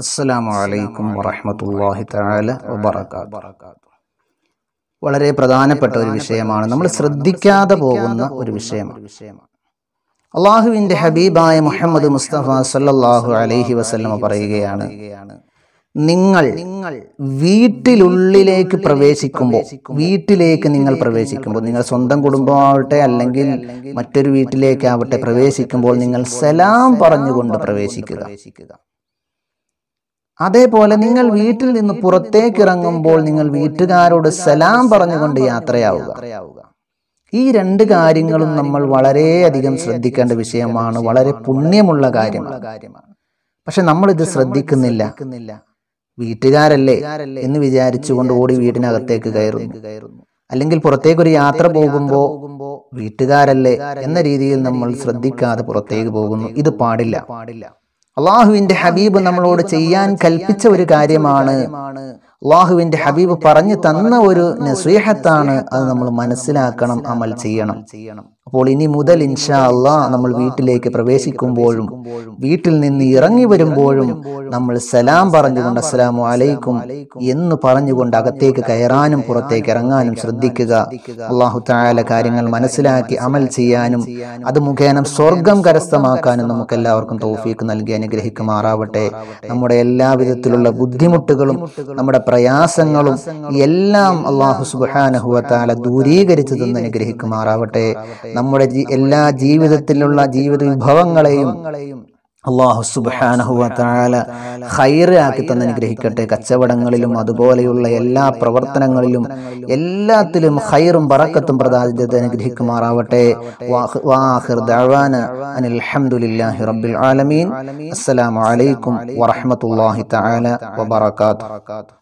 അസ്സലാമു അലൈക്കും വറഹമത്തല്ലാഹി തആല വളരെ പ്രധാനപ്പെട്ട ഒരു വിഷയമാണ് നമ്മൾ ശ്രദ്ധിക്കാതെ പോകുന്ന ഒരു വിഷയമാണ് അള്ളാഹുവിൻ്റെ ഹബീബായ മുഹമ്മദ് മുസ്തഫ സല്ലല്ലാഹു അലൈഹി വസല്ലമ പറയുകയാണ് നിങ്ങൾ നിങ്ങൾ വീട്ടിലുള്ളിലേക്ക് പ്രവേശിക്കുമ്പോൾ വീട്ടിലേക്ക് നിങ്ങൾ പ്രവേശിക്കുമ്പോൾ നിങ്ങൾ സ്വന്തം കുടുംബമാവട്ടെ അല്ലെങ്കിൽ മറ്റൊരു വീട്ടിലേക്കാവട്ടെ പ്രവേശിക്കുമ്പോൾ നിങ്ങൾ സലാം പറഞ്ഞുകൊണ്ട് പ്രവേശിക്കുക അതേപോലെ നിങ്ങൾ വീട്ടിൽ നിന്ന് പുറത്തേക്കിറങ്ങുമ്പോൾ നിങ്ങൾ വീട്ടുകാരോട് സലാം പറഞ്ഞുകൊണ്ട് യാത്രയാവുക ഈ രണ്ട് കാര്യങ്ങളും നമ്മൾ വളരെയധികം ശ്രദ്ധിക്കേണ്ട വിഷയമാണ് വളരെ പുണ്യമുള്ള കാര്യമാണ് പക്ഷെ ഇത് ശ്രദ്ധിക്കുന്നില്ല വീട്ടുകാരല്ലേ എന്ന് വിചാരിച്ചുകൊണ്ട് ഓടി വീടിനകത്തേക്ക് കയറുന്നു അല്ലെങ്കിൽ പുറത്തേക്കൊരു യാത്ര പോകുമ്പോൾ വീട്ടുകാരല്ലേ എന്ന രീതിയിൽ നമ്മൾ ശ്രദ്ധിക്കാതെ പുറത്തേക്ക് പോകുന്നു ഇത് പാടില്ല പാടില്ല അള്ളാഹുവിന്റെ ഹബീബ് നമ്മളോട് ചെയ്യാൻ കൽപ്പിച്ച ഒരു കാര്യമാണ് അള്ളാഹുവിന്റെ ഹബീബ് പറഞ്ഞു തന്ന ഒരു നസീഹത്താണ് അത് നമ്മൾ മനസ്സിലാക്കണം അമൽ ചെയ്യണം ചെയ്യണം അപ്പോൾ ഇനി മുതൽ ഇൻഷാ അള്ളാ നമ്മൾ വീട്ടിലേക്ക് പ്രവേശിക്കുമ്പോഴും വീട്ടിൽ നിന്ന് ഇറങ്ങി വരുമ്പോഴും നമ്മൾ സലാം പറഞ്ഞുകൊണ്ട് അസ്സലാമു അലൈക്കും എന്ന് പറഞ്ഞുകൊണ്ട് അകത്തേക്ക് കയറാനും പുറത്തേക്ക് ഇറങ്ങാനും ശ്രദ്ധിക്കുക അള്ളാഹു താല കാര്യങ്ങൾ മനസ്സിലാക്കി അമൽ ചെയ്യാനും അത് മുഖേന സ്വർഗം കരസ്ഥമാക്കാനും നമുക്ക് എല്ലാവർക്കും തോഫീക്ക് നൽകി അനുഗ്രഹിക്കുമാറാവട്ടെ നമ്മുടെ എല്ലാവിധത്തിലുള്ള ബുദ്ധിമുട്ടുകളും നമ്മുടെ പ്രയാസങ്ങളും എല്ലാം അള്ളാഹു സുബാനഹുവ ദൂരീകരിച്ചതെന്ന് അനുഗ്രഹിക്കുമാറാവട്ടെ നമ്മുടെ എല്ലാ ജീവിതത്തിലുള്ള ജീവിത വിഭവങ്ങളെയും അള്ളാഹു സുബാനഹുവ താല ഹൈറാക്കി തന്നെ അനുഗ്രഹിക്കട്ടെ കച്ചവടങ്ങളിലും അതുപോലെയുള്ള എല്ലാ പ്രവർത്തനങ്ങളിലും എല്ലാത്തിലും ഹൈറും പറക്കത്തും പ്രതാപിതത്തെ അനുഗ്രഹിക്കുമാറാവട്ടെ അനിൽഹമുല്ലാഹി റബ്ബിൽ ആലമീൻ വറഹമത്തല്ലാഹി തആല വബർക്കാത്തു